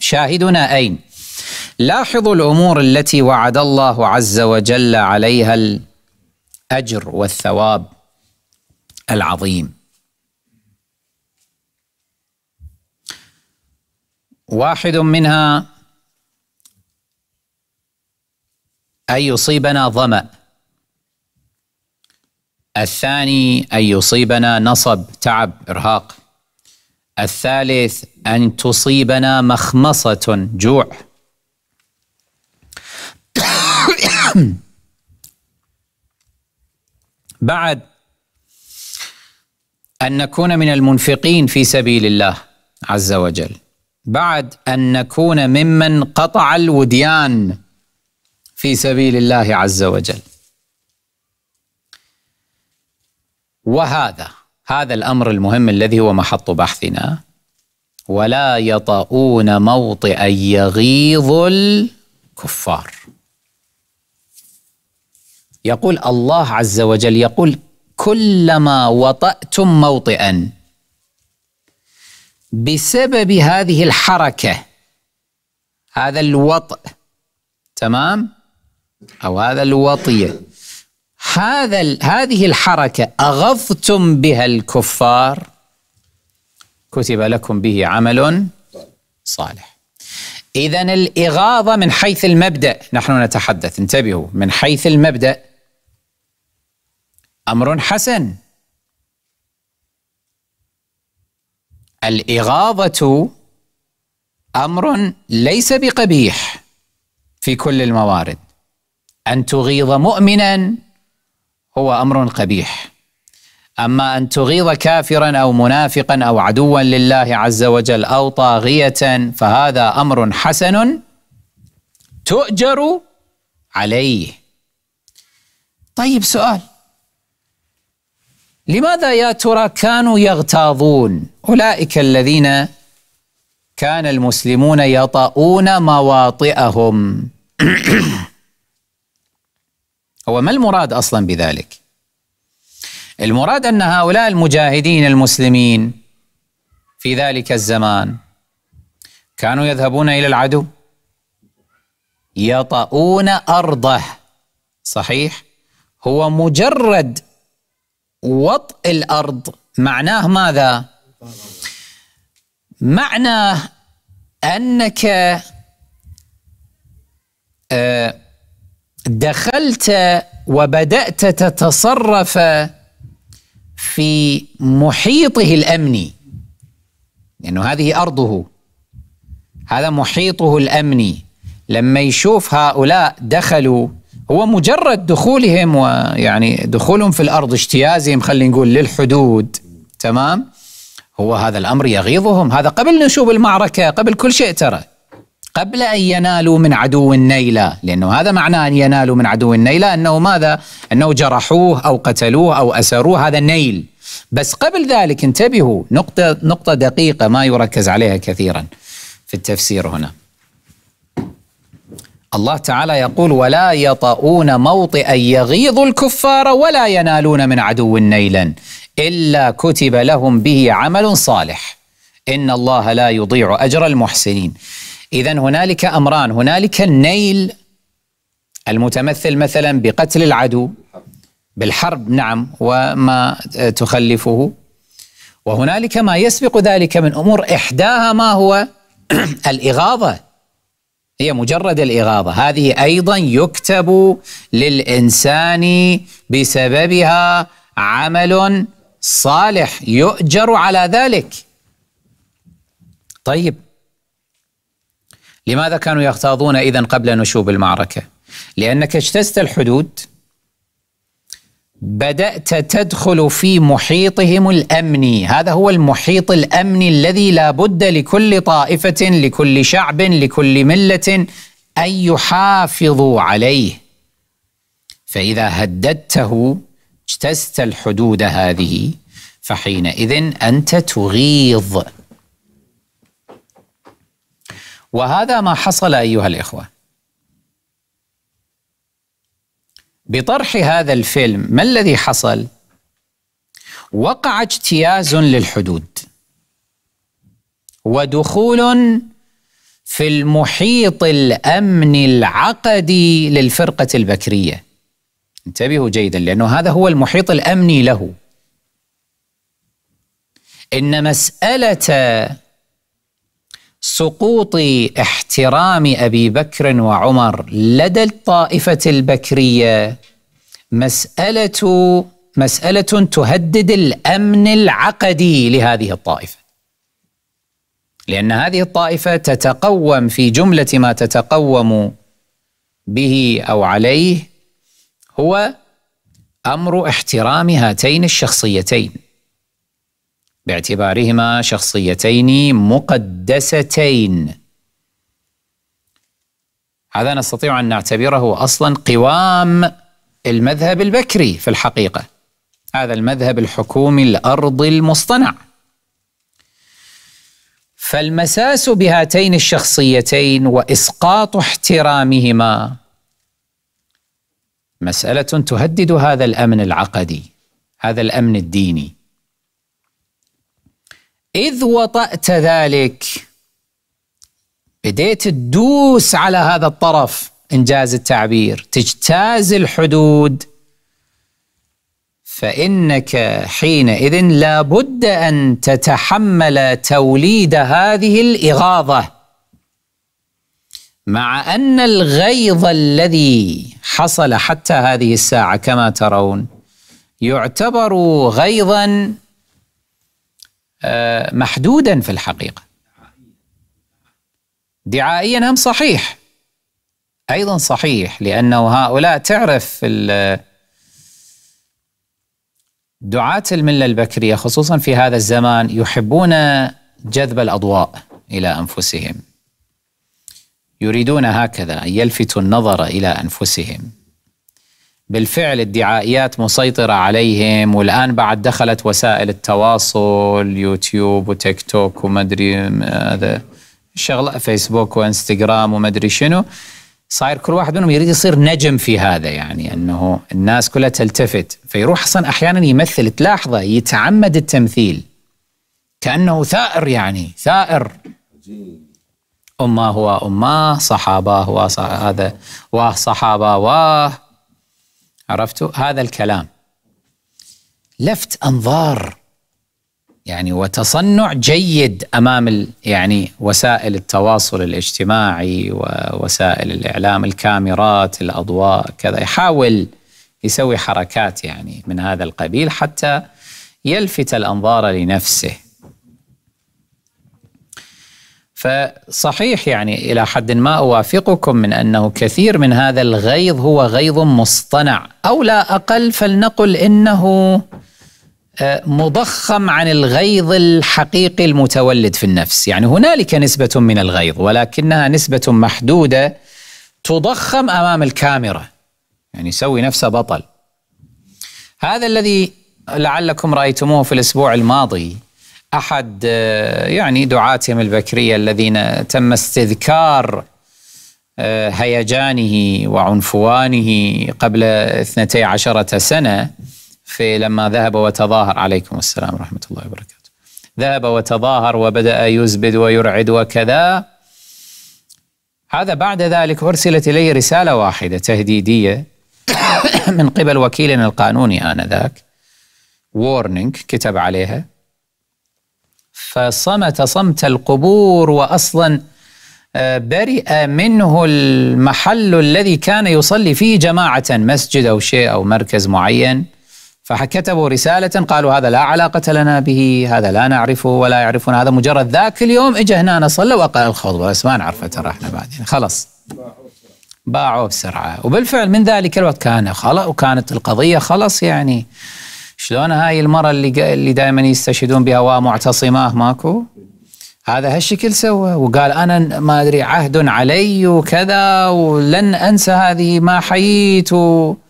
شاهدنا أين؟ لاحظوا الأمور التي وعد الله عز وجل عليها الأجر والثواب العظيم واحد منها أن يصيبنا ظمأ الثاني أن يصيبنا نصب تعب إرهاق الثالث ان تصيبنا مخمصه جوع بعد ان نكون من المنفقين في سبيل الله عز وجل بعد ان نكون ممن قطع الوديان في سبيل الله عز وجل وهذا هذا الأمر المهم الذي هو محط بحثنا ولا يطؤون موطئا يغيظ الكفار يقول الله عز وجل يقول كلما وطأتم موطئا بسبب هذه الحركة هذا الوطئ تمام أو هذا الوطية هذا هذه الحركه اغضتم بها الكفار كتب لكم به عمل صالح اذا الاغاظه من حيث المبدا نحن نتحدث انتبهوا من حيث المبدا امر حسن الاغاظه امر ليس بقبيح في كل الموارد ان تغيظ مؤمنا هو امر قبيح اما ان تغيظ كافرا او منافقا او عدوا لله عز وجل او طاغيه فهذا امر حسن تؤجر عليه طيب سؤال لماذا يا ترى كانوا يغتاظون اولئك الذين كان المسلمون يطؤون مواطئهم هو ما المراد اصلا بذلك؟ المراد ان هؤلاء المجاهدين المسلمين في ذلك الزمان كانوا يذهبون الى العدو يطؤون ارضه صحيح؟ هو مجرد وطء الارض معناه ماذا؟ معناه انك آه دخلت وبدات تتصرف في محيطه الامني لانه يعني هذه ارضه هذا محيطه الامني لما يشوف هؤلاء دخلوا هو مجرد دخولهم ويعني دخولهم في الارض اجتيازهم خلينا نقول للحدود تمام هو هذا الامر يغيظهم هذا قبل نشوب المعركه قبل كل شيء ترى قبل أن ينالوا من عدو النيلة لأنه هذا معنى أن ينالوا من عدو النيلة أنه ماذا؟ أنه جرحوه أو قتلوه أو أسروه هذا النيل بس قبل ذلك انتبهوا نقطة, نقطة دقيقة ما يركز عليها كثيرا في التفسير هنا الله تعالى يقول ولا يطؤون موطئا يغيظ الكفار ولا ينالون من عدو نيلا إلا كتب لهم به عمل صالح إن الله لا يضيع أجر المحسنين إذا هنالك أمران هنالك النيل المتمثل مثلا بقتل العدو بالحرب نعم وما تخلفه وهنالك ما يسبق ذلك من امور احداها ما هو الاغاظه هي مجرد الاغاظه هذه ايضا يكتب للانسان بسببها عمل صالح يؤجر على ذلك طيب لماذا كانوا يغتاظون إذا قبل نشوب المعركة؟ لأنك اجتزت الحدود بدأت تدخل في محيطهم الأمني هذا هو المحيط الأمني الذي لا بد لكل طائفة لكل شعب لكل ملة أن يحافظوا عليه فإذا هددته اجتزت الحدود هذه فحينئذ أنت تغيظ وهذا ما حصل ايها الاخوه بطرح هذا الفيلم ما الذي حصل وقع اجتياز للحدود ودخول في المحيط الامن العقدي للفرقه البكريه انتبهوا جيدا لانه هذا هو المحيط الامني له ان مساله سقوط احترام ابي بكر وعمر لدى الطائفه البكريه مساله مساله تهدد الامن العقدي لهذه الطائفه لان هذه الطائفه تتقوم في جمله ما تتقوم به او عليه هو امر احترام هاتين الشخصيتين باعتبارهما شخصيتين مقدستين هذا نستطيع ان نعتبره اصلا قوام المذهب البكري في الحقيقه هذا المذهب الحكومي الارضي المصطنع فالمساس بهاتين الشخصيتين واسقاط احترامهما مساله تهدد هذا الامن العقدي هذا الامن الديني إذ وطأت ذلك بديت تدوس على هذا الطرف إنجاز التعبير تجتاز الحدود فإنك حينئذ لابد أن تتحمل توليد هذه الإغاظة مع أن الغيظ الذي حصل حتى هذه الساعة كما ترون يعتبر غيظا آه، محدودا في الحقيقه دعائيا هم صحيح ايضا صحيح لانه هؤلاء تعرف دعاة الملة البكرية خصوصا في هذا الزمان يحبون جذب الأضواء إلى أنفسهم يريدون هكذا أن يلفتوا النظر إلى أنفسهم بالفعل الدعائيات مسيطرة عليهم والآن بعد دخلت وسائل التواصل يوتيوب وتيك توك ومدري هذا شغلة فيسبوك وانستغرام ومدري شنو صاير كل واحد منهم يريد يصير نجم في هذا يعني انه الناس كلها تلتفت فيروح اصلا احيانا يمثل تلاحظه يتعمد التمثيل كانه ثائر يعني ثائر أماه هو أمه صحابة هو صح... هذا واه صحابة واه عرفتوا هذا الكلام لفت انظار يعني وتصنع جيد امام يعني وسائل التواصل الاجتماعي ووسائل الاعلام الكاميرات الاضواء كذا يحاول يسوي حركات يعني من هذا القبيل حتى يلفت الانظار لنفسه فصحيح يعني الى حد ما اوافقكم من انه كثير من هذا الغيظ هو غيظ مصطنع او لا اقل فلنقل انه آه، مضخم عن الغيظ الحقيقي المتولد في النفس، يعني هنالك نسبة من الغيظ ولكنها نسبة محدودة تضخم امام الكاميرا. يعني يسوي نفسه بطل. هذا الذي لعلكم رايتموه في الاسبوع الماضي احد آه، يعني دعاتهم البكريه الذين تم استذكار آه، هيجانه وعنفوانه قبل 12 سنه في لما ذهب وتظاهر عليكم السلام ورحمه الله وبركاته ذهب وتظاهر وبدا يزبد ويرعد وكذا هذا بعد ذلك ارسلت الي رساله واحده تهديديه من قبل وكيلنا القانوني انذاك وورنينج كتب عليها فصمت صمت القبور واصلا آه، برئ منه المحل الذي كان يصلي فيه جماعه مسجد او شيء او مركز معين فكتبوا رساله قالوا هذا لا علاقه لنا به هذا لا نعرفه ولا يعرفون هذا مجرد ذاك اليوم اجى هنا صلى وقال الخطبه بس ما نعرفه ترى احنا بعدين خلاص باعوه بسرعه وبالفعل من ذلك الوقت كان خلاص وكانت القضيه خلاص يعني شلون هاي المرة اللي اللي دائما يستشهدون بها معتصماه ماكو؟ هذا هالشكل سوى وقال انا ما ادري عهد علي وكذا ولن انسى هذه ما حييت و...